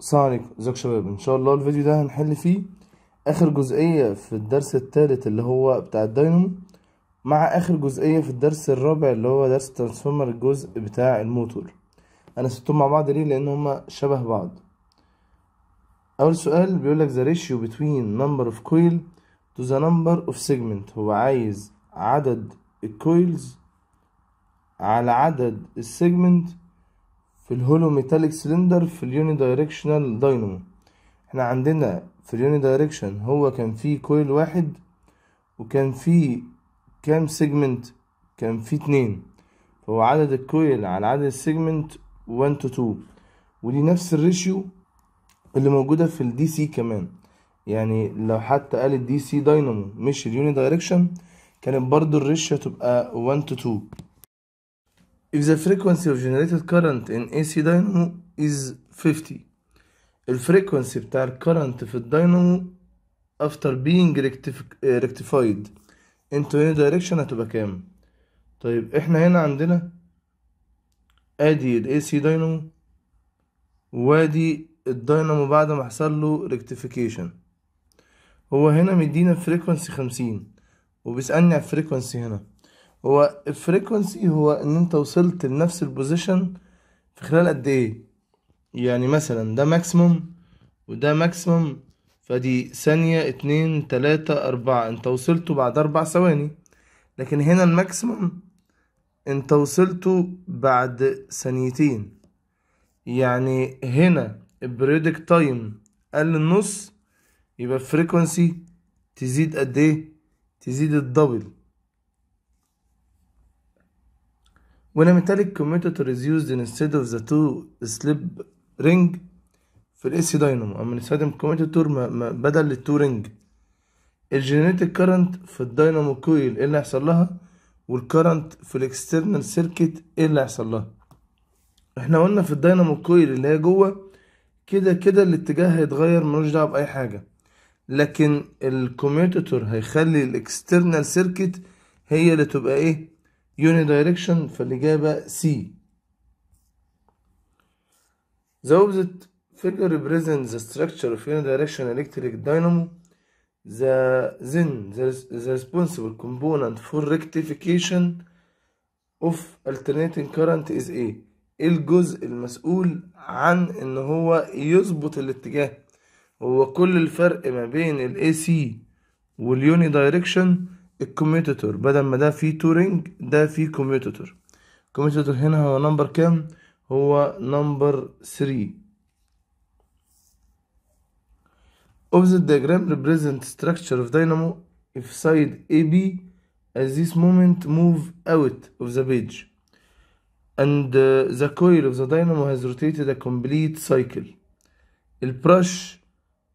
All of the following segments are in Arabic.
السلام عليكم ازيكم شباب ان شاء الله الفيديو ده هنحل فيه اخر جزئيه في الدرس الثالث اللي هو بتاع الداينامو مع اخر جزئيه في الدرس الرابع اللي هو درس ترانسفورمر الجزء بتاع الموتور انا سبتهم مع بعض ليه لان هما شبه بعض اول سؤال بيقول لك the ratio between number of coil to the number of segment هو عايز عدد الكويلز على عدد السيجمنت في الهولو ميتاليك سلندر في اليوني دايركشنال داينامو احنا عندنا في اليوني دايركشن هو كان فيه كويل واحد وكان فيه كام سيجمنت كان فيه اتنين فهو عدد الكويل على عدد السيجمنت 1 تو 2 ودي نفس الريشيو اللي موجوده في الدي سي كمان يعني لو حتى قال الدي سي داينامو مش اليوني دايركشن كانت برضو الريشيو تبقى 1 تو 2 If the frequency of generated current in AC dynamo is 50 الفريكونسي بتاع الكرنت في الدينامو after being eh, rectified into any direction هتبقى كام طيب احنا هنا عندنا ادي ال AC داينامو وادي الداينامو بعد ما حصل له rectification هو هنا مدينا frequency خمسين وبيسألني على frequency هنا هو الفريكونسي هو ان انت وصلت لنفس البوزيشن في خلال قد ايه يعني مثلا ده ماكسيموم وده ماكسيموم فدي ثانية اتنين تلاتة اربعة انت وصلته بعد اربع ثواني لكن هنا الماكسيموم انت وصلته بعد ثانيتين يعني هنا البريودك تايم قل النص يبقى الفريكونسي تزيد قد ايه تزيد الدبل When a metallic commutator is used instead of the two slip ring في الاس داينامو اما نستخدم كوميتاتور بدل التو رينج الجنريتد كارنت في الداينامو كويل ايه اللي هيحصل لها والكارنت في الاكسترنال سيركت ايه اللي هيحصل لها احنا قلنا في الداينامو كويل اللي هي جوه كده كده الاتجاه هيتغير ملوش دعوه باي حاجه لكن الكوميوتاتور هيخلي الاكسترنال سيركت هي اللي تبقى ايه يوني دايركشن فالإجابة سي The opposite figure represents the structure of unidirection electric dynamo. The then the, the responsible component for rectification of alternating current is A. الجزء المسؤول عن ان هو يظبط الاتجاه هو كل الفرق ما بين الاي سي واليوني دايركشن الكوميوتاتور بدل ما ده فيه تورينج ده فيه كوميوتاتور الكوميوتاتور هنا هو نمبر كام هو نمبر 3 opposite diagram represent structure of dynamo if side AB as this moment move out of the page and uh, the coil of the dynamo has rotated a complete cycle البرش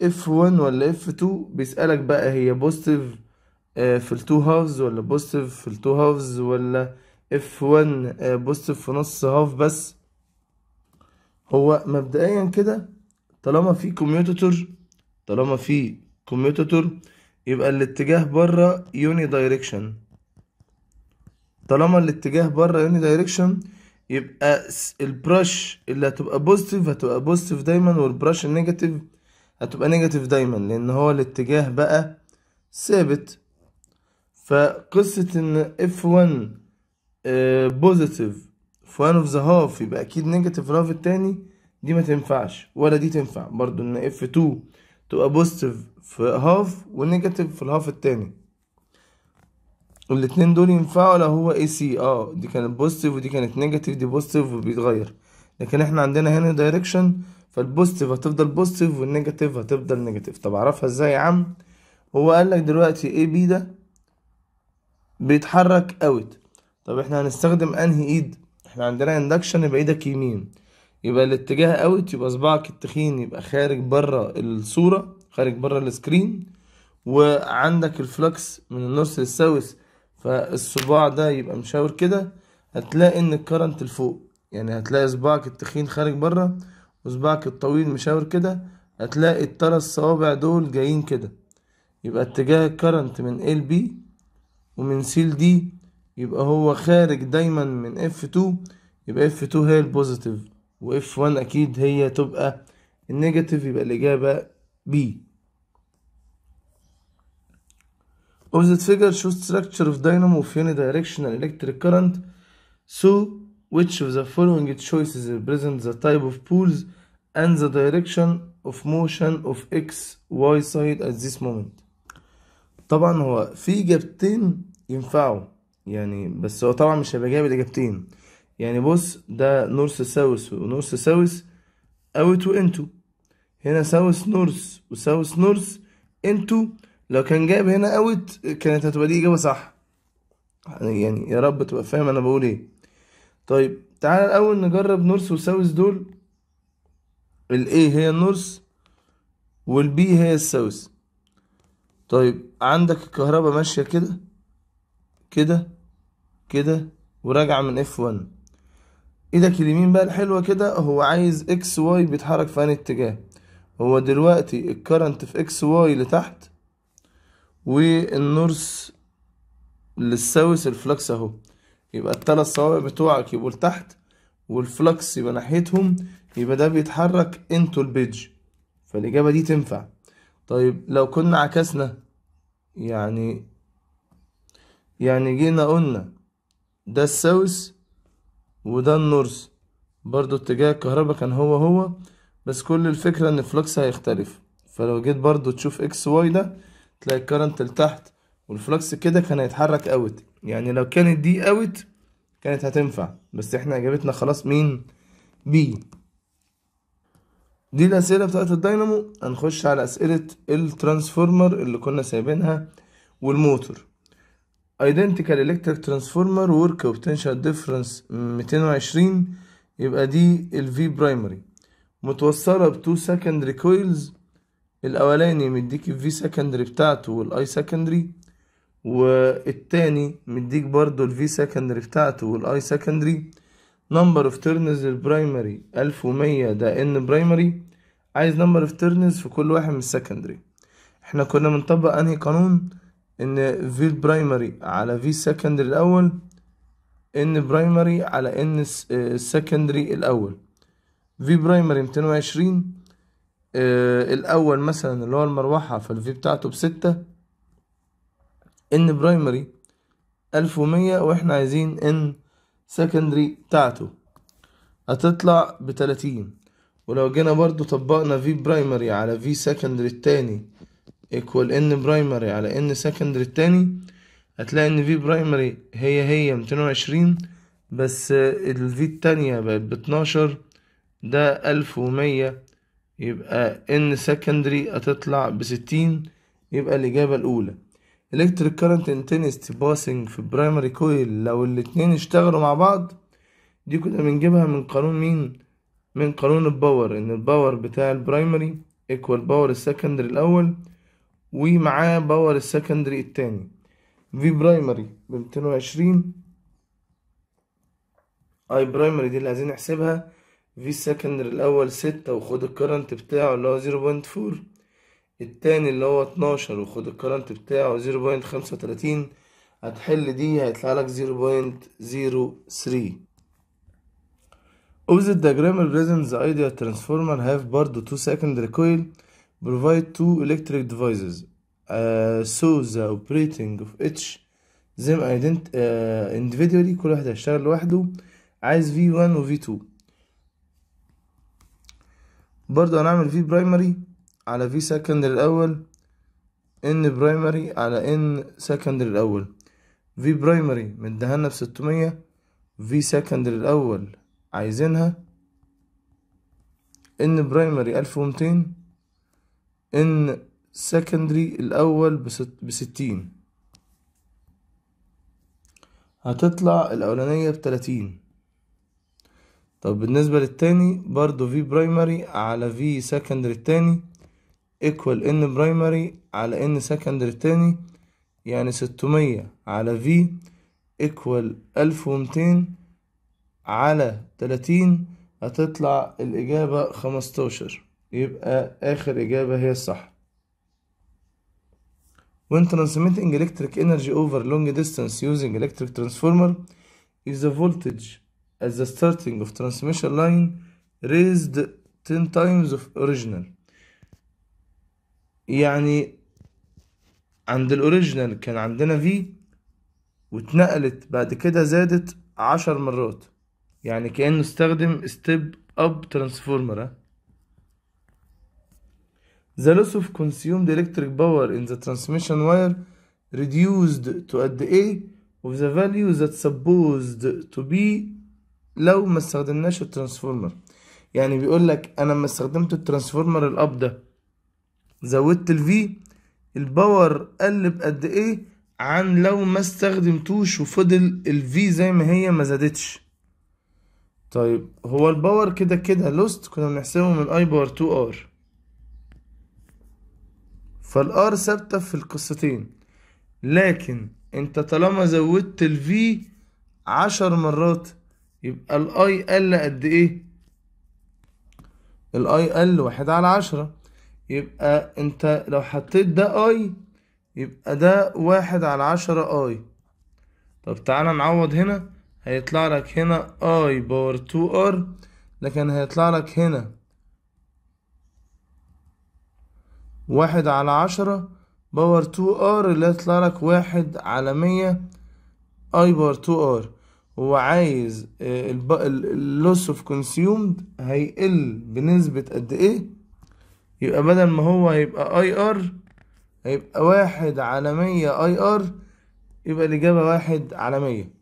F1 ولا F2 بيسألك بقى هي positive آه، في التو هافز ولا بوزيتيف في التو هافز ولا اف 1 بوزيتيف في نص هاف بس هو مبدئيا كده طالما في كوميوتاتور طالما في كوميوتاتور يبقى الاتجاه بره يوني دايركشن طالما الاتجاه بره يوني دايركشن يبقى البرش اللي هتبقى بوزيتيف هتبقى بوزيتيف دايما والبرش النيجاتيف هتبقى نيجاتيف دايما لان هو الاتجاه بقى ثابت فقصة ان اف 1 بوزيتيف في وان اوف ذا هاف يبقى اكيد نيجاتيف الهاف التاني دي ما تنفعش ولا دي تنفع برضو ان اف 2 تبقى بوزيتيف في هاف ونيجاتيف في الهاف التاني الاتنين دول ينفعوا لو هو اي سي اه دي كانت بوزيتيف ودي كانت نيجاتيف دي بوزيتيف وبيتغير لكن احنا عندنا هنا دايركشن فالبوزيتيف هتفضل بوزيتيف والنيجاتيف هتفضل نيجاتيف طب اعرفها ازاي يا عم هو قال لك دلوقتي اي بي ده بيتحرك اوت طب احنا هنستخدم انهي ايد احنا عندنا اندكشن يبقى ايدك يمين يبقى الاتجاه اوت يبقى صباعك التخين يبقى خارج بره الصوره خارج بره السكرين وعندك الفلكس من النص للساوث فالصباع ده يبقى مشاور كده هتلاقي ان الكرنت لفوق يعني هتلاقي صباعك التخين خارج بره وصباعك الطويل مشاور كده هتلاقي التلات صوابع دول جايين كده يبقى اتجاه الكرنت من ال بي ومن سيل دي يبقى هو خارج دايما من اف 2 يبقى اف 2 هي البوزيتيف واف 1 اكيد هي تبقى النيجاتيف يبقى الاجابه بي اوزيت فيجر شو ستراكشر اوف داينامو في يوني دايركشنال الكتريك كارنت سو which of the following choices represent the type of pools and the direction of motion of x y side at this moment طبعا هو في اجابتين ينفعوا يعني بس هو طبعا مش هيبقى جايب الاجابتين يعني بص ده نورث ساوث ونورث ساوث اوت وانتو هنا ساوث نورث وساوث نورث انتو لو كان جايب هنا اوت كانت هتبقى دي اجابه صح يعني يا رب تبقى فاهم انا بقول ايه طيب تعال الاول نجرب نورث وساوث دول الاي هي النورث والبي هي الساوث طيب عندك الكهرباء ماشية كده كده كده وراجعة من اف 1 ايدك اليمين بقى الحلوة كده هو عايز اكس واي بيتحرك في انهي اتجاه هو دلوقتي الكرنت في اكس واي لتحت والنورث للساوس الفلكس اهو يبقى التلات صوابع بتوعك يبقوا لتحت والفلكس يبقى ناحيتهم يبقى ده بيتحرك انتو البيج فالاجابه دي تنفع طيب لو كنا عكسنا يعني يعني جينا قلنا ده الساوث وده النورث برضو اتجاه الكهرباء كان هو هو بس كل الفكرة ان الفلكس هيختلف فلو جيت برضو تشوف اكس واي ده تلاقي الكرنت لتحت والفلكس كده كان هيتحرك اوت يعني لو كانت دي اوت كانت هتنفع بس احنا اجابتنا خلاص مين بي دي الأسئلة بتاعت الدينامو هنخش على أسئلة الترانسفورمر اللي كنا سايبينها والموتور ايدنتيكال الكتريك ترانسفورمر ورك بوتنشال ديفرنس 220 يبقى دي الفي برايمري متوصله ب 2 سكندري كويلز الاولاني مديك الفي سكندري بتاعته والاي سكندري والتاني مديك برضو الفي سكندري بتاعته والاي سكندري نمبر اوف تيرنز البرايمري 1100 ده ان برايمري عايز نمبر اوف تيرنز في كل واحد من السكندري احنا كنا بنطبق انهي قانون ان في البرايمري على في السكندري الاول ان برايمري على ان السكندري آه، الاول في برايمري 220 اه الاول مثلا اللي هو المروحه فالفي بتاعته بستة ان برايمري 1100 واحنا عايزين ان سكندري بتاعته هتطلع بتلاتين ولو جينا برضو طبقنا في برايمري على في سكندري التاني ايكوال ان برايمري على ان سكندري التاني هتلاقي ان في برايمري هي هي ميتين وعشرين بس الفي التانية بقت باتناشر ده ألف ومية يبقى ان سكندري هتطلع بستين يبقى الإجابة الأولى الكتريك كارنت انتنستي باسنج في برايمري كويل لو الاتنين اشتغلوا مع بعض دي كنا بنجيبها من قانون مين من قانون الباور ان الباور بتاع البرايمري ايكوال باور السكندري الاول ومعاه باور السكندري التاني في برايمري ب 220 اي برايمري دي اللي عايزين نحسبها في السكندري الاول 6 وخد الكرنت بتاعه اللي هو 0.4 التاني اللي هو 12 وخد الكرنت بتاعه 0.35 هتحل دي هيطلع لك 0.03 Opposite diagrammal resonance the ideal transformer have برضو two secondary coil provide two electric devices uh, so the operating of each them ident uh, individually كل واحد هيشتغل لوحده عايز V1 و V2 برضو هنعمل V primary على V secondary الأول N primary على N secondary الأول V primary مديهالنا بستمية V secondary الأول عايزينها ان برايمري ألف ومتين ان سكندري الأول بستين هتطلع الأولانية بتلاتين طب بالنسبة للتاني برضو في برايمري على في سكندري التاني ايكوال ان برايمري على ان سكندري التاني يعني ستمية على في ايكوال ألف ومتين على 30 هتطلع الإجابة 15 يبقى آخر إجابة هي الصح When transmitting electric energy over long distance using electric transformer is the voltage at the starting of transmission line raised 10 times of original يعني عند الاوريجينال كان عندنا V واتنقلت بعد كده زادت عشر مرات يعني كأنه استخدم ستيب اب ترانسفورمر The loss of consumed electric power in the transmission wire reduced to at the of the value that supposed to be لو ما استخدمناش الترانسفورمر يعني بيقول لك انا لما استخدمت الترانسفورمر الاب ده زودت الفي الباور قل بقد ايه عن لو ما استخدمتوش وفضل الفي زي ما هي ما زادتش طيب هو الباور كده كده لوست كنا بنحسبه من اي باور 2 ار فالار ثابته في القصتين لكن انت طالما زودت الفي عشر مرات يبقى الاي قل قد ايه الاي قل واحد على عشرة يبقى انت لو حطيت ده اي يبقى ده واحد على عشرة اي طب تعالى نعوض هنا هيطلع لك هنا اي باور 2 ار لكن هيطلع لك هنا واحد على عشرة باور 2 ار اللي هيطلع لك واحد على مية اي باور 2 ار هو عايز اللوس اوف كونسيومد هيقل بنسبة قد ايه يبقى بدل ما هو هيبقى اي ار هيبقى واحد على مية اي ار يبقى الإجابة واحد على مية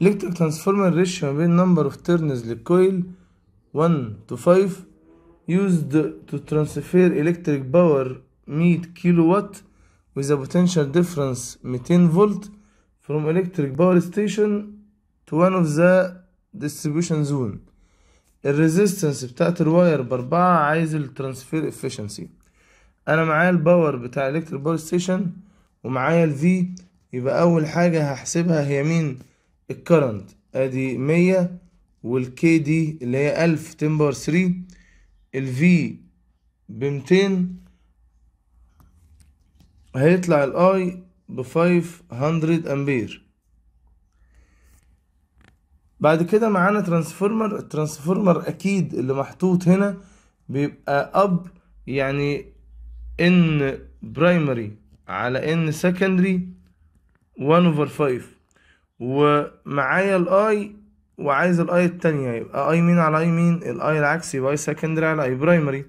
electric transformer ratio ما بين number of turns coil 1 to 5 used to transfer electric power 100 كيلو وات with a potential difference 200 فولت from electric power station to one of the distribution zone resistance بتاعت الواير بأربعة عايز الترانسفير efficiency أنا معايا الباور بتاع electric power station ومعايا V يبقى أول حاجة هحسبها هي مين الكرنت ادي مية والكي دي اللي هي الف 10 باور 3 الفي بمتين هيطلع الاي بفايف هندرد امبير بعد كده معانا ترانسفورمر الترانسفورمر اكيد اللي محطوط هنا بيبقى اب يعني ان برايمري على ان سكندري 1 over 5 ومعايا الاي وعايز الاي التانية يبقى اي مين على اي مين الاي العكس يبقى اي سكندري على اي برايمري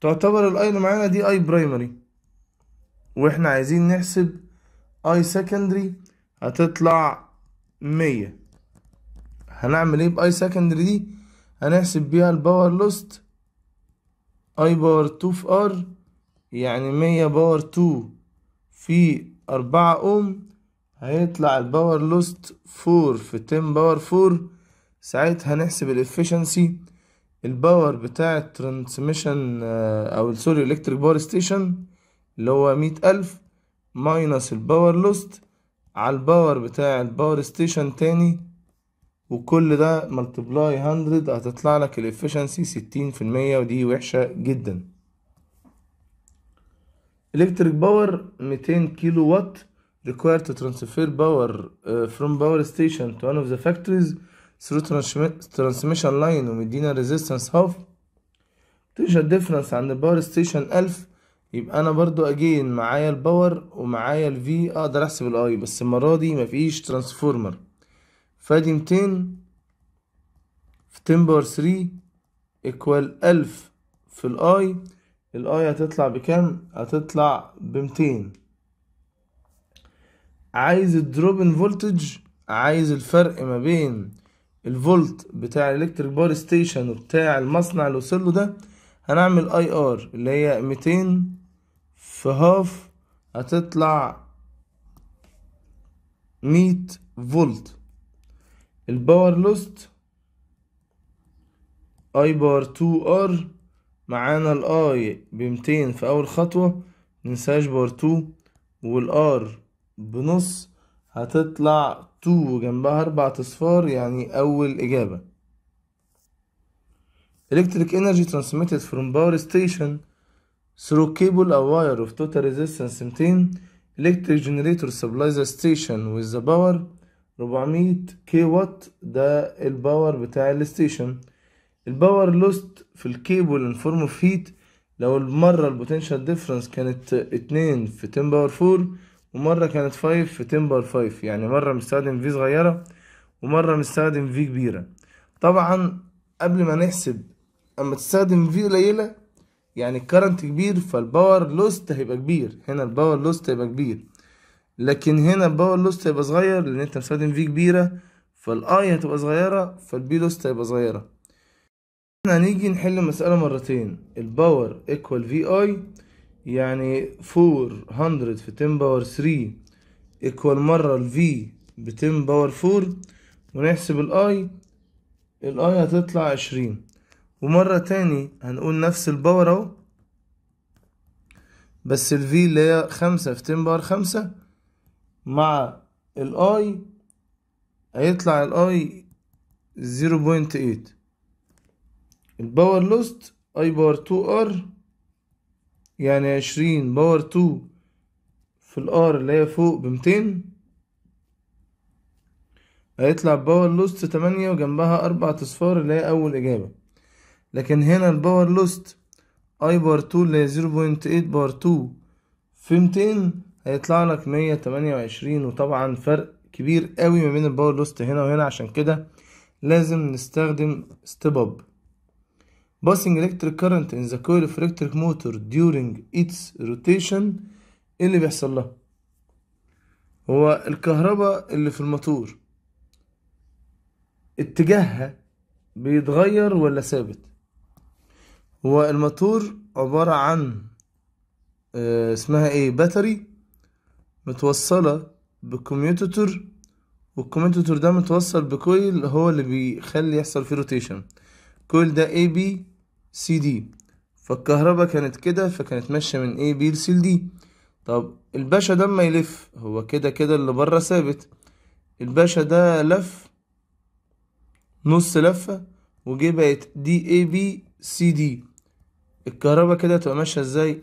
تعتبر الاي اللي معانا دي اي برايمري واحنا عايزين نحسب اي سكندري هتطلع مية هنعمل ايه باي سكندري دي هنحسب بيها الباور لوست اي باور تو في ار يعني مية باور تو في اربعة اوم هيطلع الباور لوست فور في 10 باور فور ساعتها هنحسب الافشنسي الباور بتاع الترانسميشن آه، او سوري الكتريك باور ستيشن اللي هو مية ألف ماينس الباور لوست على الباور بتاع الباور ستيشن تاني وكل ده ملتبلاي هندرد هتطلع لك الافشنسي ستين في المية ودي وحشة جدا الكتريك باور ميتين كيلو وات required to transfer power uh, from power station to one of the factories through transmission line ومدينا resistance half تيجي الديفرنس عند الباور ستيشن ألف يبقى أنا برضو أجين معايا الباور ومعايا الفي أقدر أحسب الأي بس المرة دي مفيش ترانسفورمر فادي ميتين في 10 باور 3 ايكوال ألف في الأي الأي هتطلع بكام؟ هتطلع بمتين عايز الدروب ان فولتج عايز الفرق ما بين الفولت بتاع الالكتريك باور ستيشن وبتاع المصنع اللي وصل له ده هنعمل اي ار اللي هي 200 في هاف هتطلع 100 فولت الباور لوست اي بار 2 ار معانا الاي ب 200 في اول خطوه ننساش بار 2 والار بنص هتطلع تو وجنبها أربع أصفار يعني أول إجابة Electric energy transmitted from power station through cable or wire of total resistance 200 electric generator supplies a station with the power 400 كي وات ده الباور بتاع الستيشن الباور لوست في الكيبل ان فورم اوف هيت لو المرة البوتنشال ديفرنس كانت 2 في 10 باور 4 ومرة كانت فايف في تمبر فايف يعني مرة مستخدم في صغيرة ومرة مستخدم في كبيرة طبعا قبل ما نحسب اما تستخدم في قليلة يعني الكرنت كبير فالباور لوست هيبقى كبير هنا الباور لوست هيبقى كبير لكن هنا الباور لوست هيبقى صغير لان انت مستخدم في كبيرة فالاي هتبقى صغيرة فالبي لوست هيبقى صغيرة هنا هنيجي نحل المساله مرتين الباور ايكوال في اي يعني 400 في 10 باور 3 ايكوال مرة ال V ب 10 باور 4 ونحسب ال ال الاي هتطلع 20 ومرة تاني هنقول نفس الباور اهو بس ال V اللي هي 5 في 10 باور 5 مع ال الاي هيطلع ال الاي 0.8 الباور لوست اي باور 2 ار يعني عشرين باور تو في الار اللي هي فوق بمتين هيطلع باور لوست تمانية وجنبها أربع أصفار اللي هي أول إجابة لكن هنا الباور لوست أي باور تو اللي هي زيرو بوينت ايت باور تو في ميتين هيطلع لك مية تمانية وعشرين وطبعا فرق كبير قوي ما بين الباور لوست هنا وهنا عشان كده لازم نستخدم ستيب اب passing electric current in the coil of electric motor during its rotation ايه اللي بيحصل لها هو الكهرباء اللي في الموتور اتجاهها بيتغير ولا ثابت هو الموتور عبارة عن آه، اسمها ايه باتري متوصلة بكميوتور والكميوتور ده متوصل بكويل هو اللي بيخلي يحصل فيه روتيشن كل ده اي بي سي دي فالكهرباء كانت كده فكانت ماشية من اي بي لسي دي طب الباشا ده اما يلف هو كده كده اللي بره ثابت الباشا ده لف نص لفة وجه بقت دي اي بي سي دي الكهرباء كده تبقى ماشية ازاي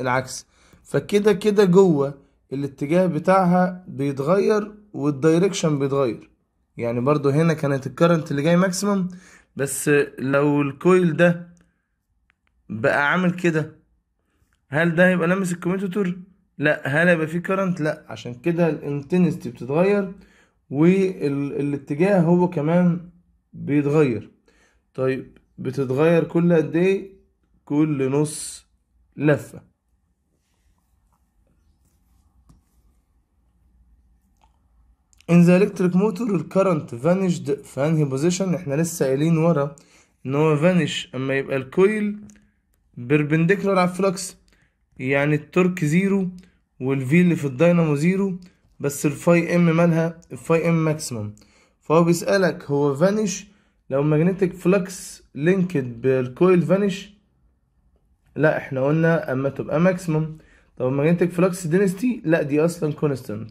العكس فكده كده جوه الاتجاه بتاعها بيتغير والدايركشن بيتغير يعني برضو هنا كانت الكرنت اللي جاي ماكسيمم بس لو الكويل ده بقى عامل كده هل ده هيبقى لامس الكميوتر لا هل هيبقى فيه كرنت لا عشان كده الانتنستي بتتغير والاتجاه هو كمان بيتغير طيب بتتغير كل قد ايه كل نص لفه in the electric motor current vanished في انهي position احنا لسه قايلين ورا ان هو vanish اما يبقى الكويل perpendicular على الفلكس يعني التورك زيرو والفي اللي في الداينامو زيرو بس الفاي ام مالها الفاي ام ماكسيمم فهو بيسألك هو فانيش لو ماجنتيك فلكس لينكد بالكويل فانيش لا احنا قلنا اما تبقى ماكسيمم طب الماجنتيك فلكس دينستي لا دي اصلا كونستانت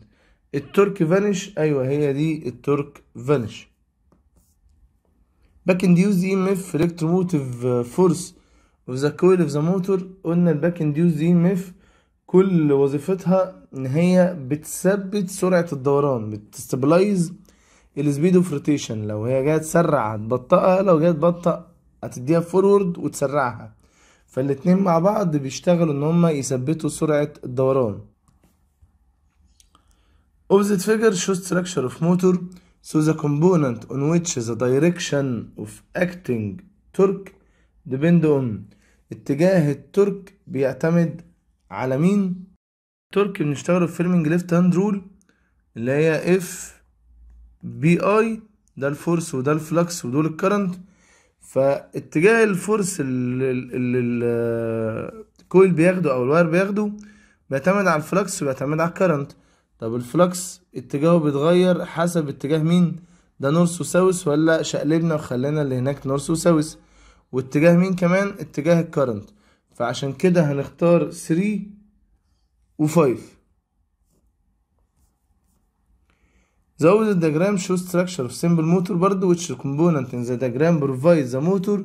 الترك فانش ايوه هي دي الترك فانش باك انديوز دي ام اف الكتروموتيف فورس اوف ذا كويل اوف ذا موتور قلنا الباك انديوز دي ام اف كل وظيفتها ان هي بتثبت سرعه الدوران بتستابلايز السبيد اوف روتيشن لو هي جايه تسرع هتبطئها لو جايه تبطئ هتديها فورورد وتسرعها فالاتنين مع بعض بيشتغلوا ان هما يثبتوا سرعه الدوران Opposite figure shows structure of motor so the component on which the direction of acting torque depend on اتجاه التورك بيعتمد على مين التورك بنشتغله في فيرمينج ليفت هاند رول اللي هي اف بي اي ده الفورس وده الفلكس ودول الكرنت فاتجاه الفورس اللي الكويل آه، بياخده او الواير بياخده بيعتمد على الفلكس وبيعتمد على الكرنت طب الفلكس اتجاهه بيتغير حسب اتجاه مين ده نورث وساوث ولا شقلبنا وخلينا اللي هناك نورث وساوث واتجاه مين كمان اتجاه الكرنت فعشان كده هنختار 3 و5 زود الدياجرام شو structure of simple motor برضو which component in the diagram provides the motor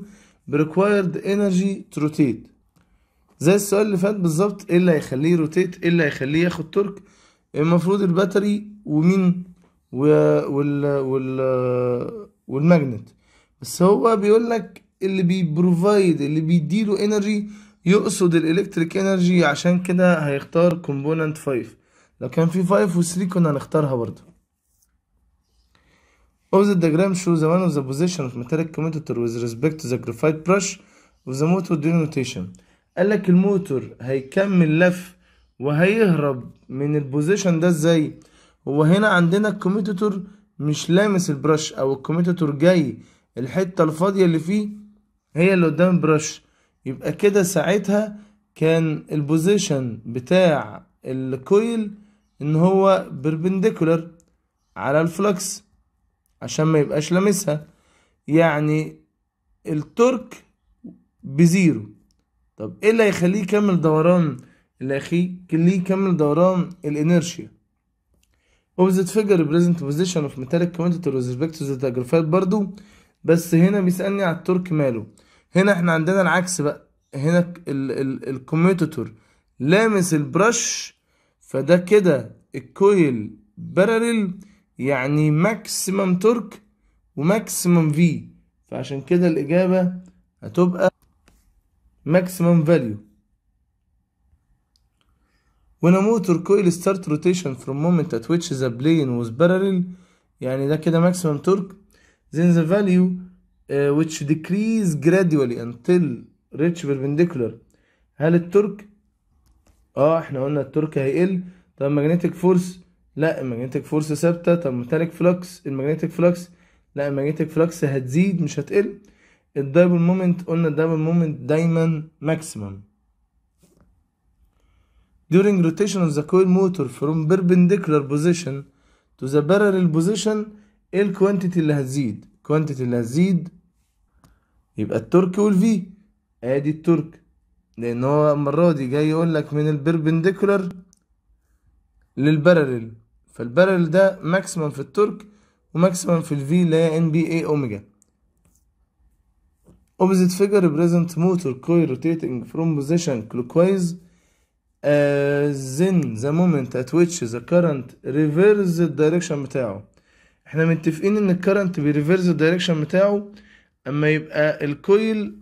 required energy to rotate زي السؤال اللي فات بالظبط ايه اللي هيخليه روتيت ايه اللي هيخليه ياخد ترك المفروض البطري ومين وال وال والماجنت بس هو بيقول لك اللي بيبروفايد اللي بيديله انرجي يقصد الالكتريك انرجي عشان كده هيختار كومبوننت 5 لو كان في 5 و 3 كنا هنختارها برضه Of the diagram show the one of the position of metallic commutator with respect to the graphite brush of the motor during rotation قال لك الموتور هيكمل لف وهيهرب من البوزيشن ده ازاي هو هنا عندنا الكوميتاتور مش لامس البرش او الكوميتاتور جاي الحته الفاضيه اللي فيه هي اللي قدام البرش يبقى كده ساعتها كان البوزيشن بتاع الكويل ان هو بيربنديكولار على الفلكس عشان ما يبقاش لامسها يعني التورك بزيرو طب ايه اللي هيخليه يكمل دوران الأخي ليه يكمل دوران الإنيرشيا opposite figure present position of metallic quantity with respect to the تجرفات برضو بس هنا بيسألني على التورك ماله هنا احنا عندنا العكس بقى هنا الكوميوتور لامس البرش فده كده الكويل باراليل يعني ماكسيمم تورك وماكسيمم في فعشان كده الإجابة هتبقى ماكسيمم فاليو when a motor coil start rotation from moment at which the plane was parallel يعني ده كده maximum torque then the value uh, which decrease gradually until reach perpendicular هل التورك اه احنا قلنا التورك هيقل طب magnetic force لا المagnetic force ثابتة طب metallic flux المagnetic flux لا المagnetic flux هتزيد مش هتقل الدايبل مومنت قلنا الدايبل مومنت دايما ماكسيمم During rotation of the coil motor from perpendicular position to the parallel position ايه الكوانتيتي اللي هتزيد؟ الكوانتيتي اللي هتزيد يبقى التورك والفي ادي التورك لان هو المره دي جاي يقول لك من البربنديكولار للبارلل فالبارلل ده ماكسيمم في التورك وماكسيمم في الفي اللي هي ان بي اي اوميجا opposite figure present motor coil rotating from position clockwise as ذا مومنت ات ويتش ذا the current الدايركشن بتاعه احنا متفقين ان الكرنت بيريفرس الدايركشن بتاعه اما يبقى الكويل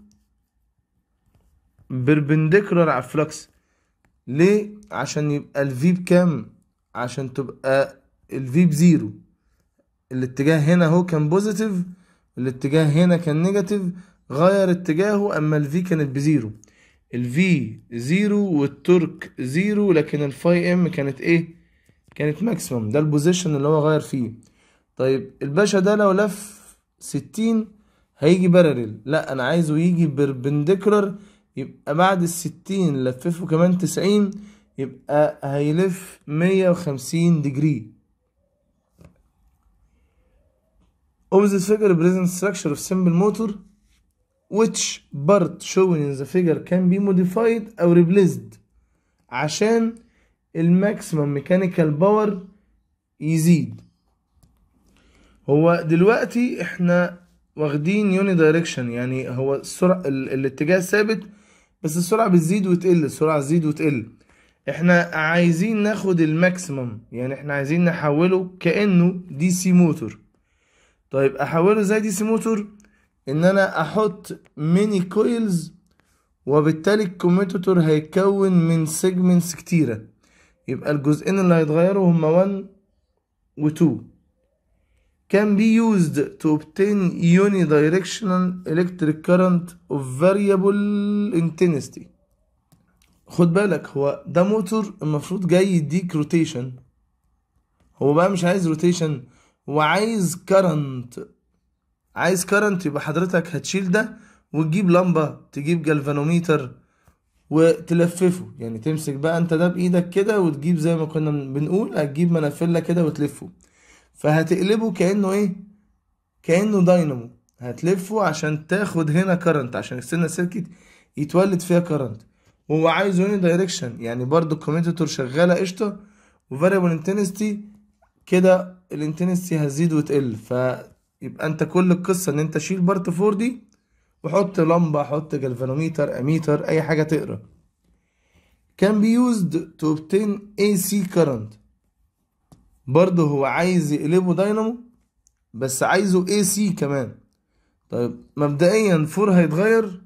بيربنديكولار على الفلكس ليه عشان يبقى الفي بكام عشان تبقى الفي بزيرو الاتجاه هنا هو كان بوزيتيف الاتجاه هنا كان نيجاتيف غير اتجاهه اما الفي كانت بزيرو الفي زيرو والتورك زيرو لكن الفاي ام كانت ايه كانت ماكسيمم ده البوزيشن اللي هو غير فيه طيب الباشا ده لو لف ستين هيجي بارلل لا انا عايزه يجي بربنديكولار يبقى بعد الستين لففه كمان تسعين يبقى هيلف مية وخمسين ديجري اوبزيت فيجر بريزنت ستراكشر اوف سمبل موتور which part showing in the figure can be modified أو replaced عشان الماكسيمم ميكانيكال باور يزيد هو دلوقتي احنا واخدين يوني دايركشن يعني هو السرعة الاتجاه ثابت بس السرعة بتزيد وتقل السرعة تزيد وتقل احنا عايزين ناخد الماكسيمم يعني احنا عايزين نحوله كأنه دي سي موتور طيب احوله زي دي سي موتور ان انا احط ميني كويلز وبالتالي الكوميتوتور هيكون من سيجمنتس كتيرة يبقى الجزئين اللي هيتغيروا هما 1 و 2 can be used to obtain unidirectional electric current of variable intensity خد بالك هو ده موتور المفروض جاي يديك روتيشن هو بقى مش عايز روتيشن هو عايز كرنت عايز كرنت يبقى حضرتك هتشيل ده وتجيب لمبة تجيب جلفانوميتر وتلففه يعني تمسك بقى انت ده بايدك كده وتجيب زي ما كنا بنقول هتجيب منفله كده وتلفه فهتقلبه كأنه ايه كأنه داينامو هتلفه عشان تاخد هنا كرنت عشان السنة سيركت يتولد فيها كرنت وهو عايز يوني دايركشن يعني برضو الكوميتاتور شغالة قشطة وفاريبل انتنستي كده الانتنستي هتزيد وتقل ف يبقى انت كل القصه ان انت شيل بارت 4 دي وحط لمبه حط جلفانوميتر اميتر اي حاجه تقرا كان بيوزد تو اوبتين اي سي كارنت برضه هو عايز يقلبه داينامو بس عايزه اي سي كمان طيب مبدئيا فور هيتغير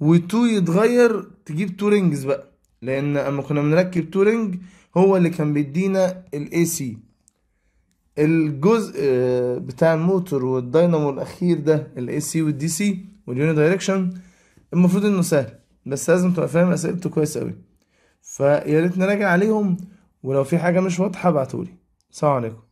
و تو يتغير تجيب تو رينجز بقى لان اما كنا بنركب تو رينج هو اللي كان بيدينا الاي سي الجزء آه، بتاع الموتور والداينامو الاخير ده الاي سي والدي سي واليوني دايركشن المفروض انه سهل بس لازم تبقى فاهم اسئلته كويس قوي فيا ريت نراجع عليهم ولو في حاجه مش واضحه ابعتولي سلام عليكم